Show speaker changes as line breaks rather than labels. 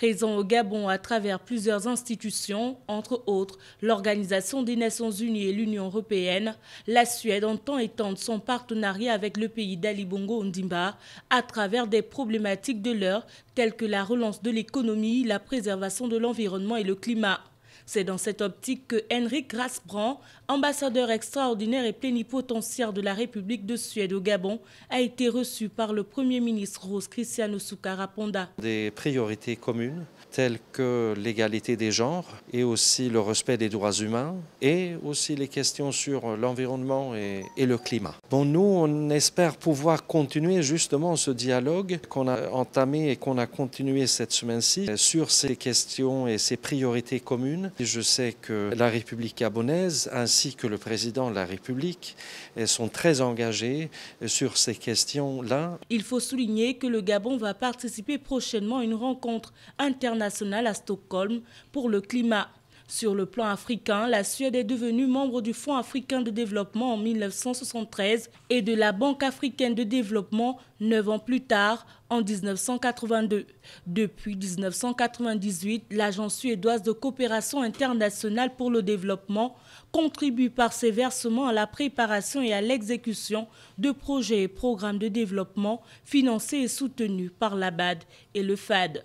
Présent au Gabon à travers plusieurs institutions, entre autres l'Organisation des Nations Unies et l'Union Européenne, la Suède entend étendre son partenariat avec le pays d'Ali Bongo Ondimba à travers des problématiques de l'heure telles que la relance de l'économie, la préservation de l'environnement et le climat. C'est dans cette optique que Henrik Grasbrand, ambassadeur extraordinaire et plénipotentiaire de la République de Suède au Gabon, a été reçu par le Premier ministre Rose Cristiano Soukaraponda.
Des priorités communes telles que l'égalité des genres et aussi le respect des droits humains et aussi les questions sur l'environnement et, et, le climat. Bon, nous, on espère pouvoir continuer justement ce dialogue qu'on a entamé et qu'on a continué cette semaine-ci sur ces questions et ces priorités communes je sais que la République gabonaise ainsi que le président de la République eh, sont très engagés sur ces questions-là.
Il faut souligner que le Gabon va participer prochainement à une rencontre internationale à Stockholm pour le climat. Sur le plan africain, la Suède est devenue membre du Fonds africain de développement en 1973 et de la Banque africaine de développement neuf ans plus tard, en 1982. Depuis 1998, l'Agence suédoise de coopération internationale pour le développement contribue par ses versements à la préparation et à l'exécution de projets et programmes de développement financés et soutenus par l'ABAD et le FAD.